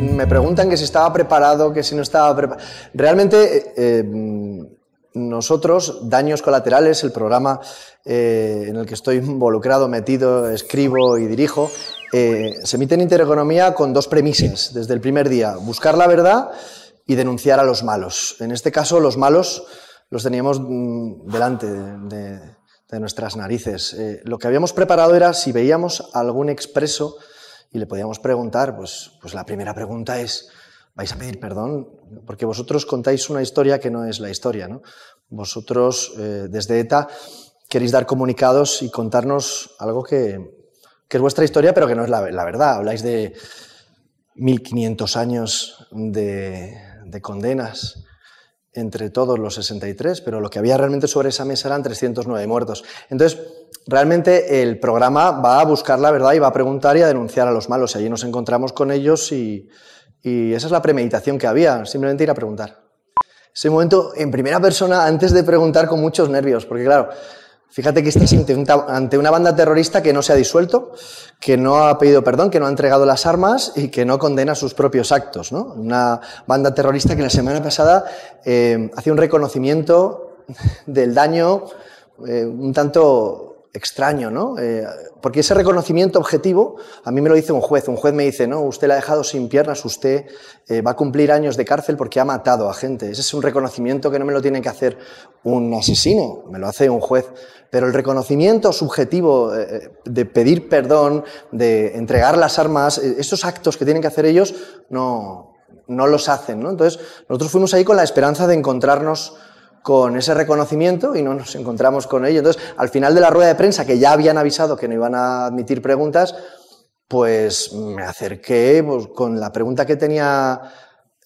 me preguntan que si estaba preparado, que si no estaba preparado. Realmente, eh, eh, nosotros, Daños Colaterales, el programa eh, en el que estoy involucrado, metido, escribo y dirijo, se emite en Intereconomía con dos premisas desde el primer día. Buscar la verdad y denunciar a los malos. En este caso, los malos los teníamos mm, delante de, nuestras narices. lo que habíamos preparado era si veíamos algún expreso y le podíamos preguntar, pues, pues la primera pregunta es, vais a pedir perdón, porque vosotros contáis una historia que no es la historia, ¿no? Vosotros eh, desde ETA queréis dar comunicados y contarnos algo que, es vuestra historia, pero que no es la, verdad. Habláis de 1500 años de, de condenas, entre todos los 63, pero lo que había realmente sobre esa mesa eran 309 muertos. Entonces, realmente el programa va a buscar la verdad y va a preguntar y a denunciar a los malos. Y allí nos encontramos con ellos y, y esa es la premeditación que había, simplemente ir a preguntar. Ese momento en primera persona antes de preguntar con muchos nervios, porque claro, Fíjate que estás ante, ante, una banda terrorista que no se ha disuelto, que no ha pedido perdón, que no ha entregado las armas y que no condena sus propios actos. ¿no? Una banda terrorista que la semana pasada eh, un reconocimiento del daño eh, un tanto extraño, ¿no? Eh, porque ese reconocimiento objetivo a mí me lo dice un juez. Un juez me dice, no, usted la ha dejado sin piernas, usted eh, va a cumplir años de cárcel porque ha matado a gente. Ese es un reconocimiento que no me lo tiene que hacer un asesino, me lo hace un juez. Pero el reconocimiento subjetivo eh, de pedir perdón, de entregar las armas, esos actos que tienen que hacer ellos, no, no los hacen, ¿no? Entonces, nosotros fuimos ahí con la esperanza de encontrarnos con ese reconocimiento y no nos encontramos con ello. Entonces, al final de la rueda de prensa, que ya habían avisado que no iban a admitir preguntas, pues me acerqué pues, con la pregunta que tenía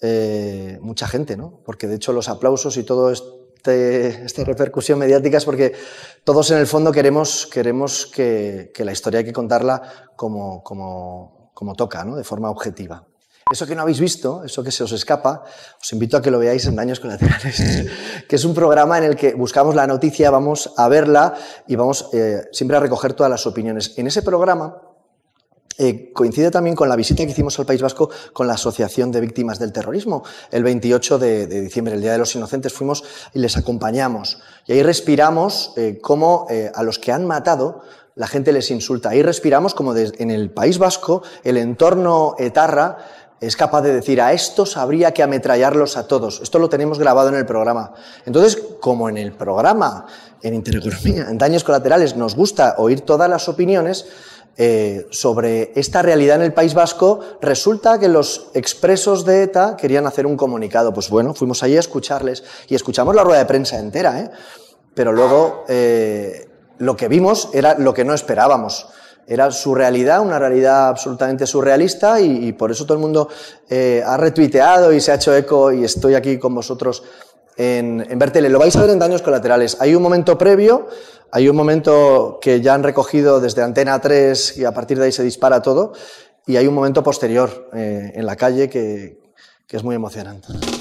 eh, mucha gente, ¿no? Porque de hecho los aplausos y todo este, esta repercusión mediática es porque todos en el fondo queremos, queremos que, que la historia hay que contarla como, como, como toca, ¿no? De forma objetiva. Eso que no habéis visto, eso que se os escapa, os invito a que lo veáis en Daños Colaterales, que es un programa en el que buscamos la noticia, vamos a verla y vamos eh, siempre a recoger todas las opiniones. En ese programa eh, coincide también con la visita que hicimos al País Vasco con la Asociación de Víctimas del Terrorismo. El 28 de, diciembre, el Día de los Inocentes, fuimos y les acompañamos. Y ahí respiramos como eh, cómo a los que han matado la gente les insulta. Ahí respiramos como en el País Vasco el entorno etarra es capaz de decir, a estos habría que ametrallarlos a todos. Esto lo tenemos grabado en el programa. Entonces, como en el programa, en Intereconomía, en Daños Colaterales, nos gusta oír todas las opiniones eh, sobre esta realidad en el País Vasco, resulta que los expresos de ETA querían hacer un comunicado. Pues bueno, fuimos allí a escucharles y escuchamos la rueda de prensa entera, ¿eh? pero luego eh, lo que vimos era lo que no esperábamos. Era su realidad, una realidad absolutamente surrealista y, por eso todo el mundo eh, ha retuiteado y se ha hecho eco y estoy aquí con vosotros en, en Bertele. Lo vais a ver en daños colaterales. Hay un momento previo, hay un momento que ya han recogido desde Antena 3 y a partir de ahí se dispara todo y hay un momento posterior eh, en la calle que, que es muy emocionante.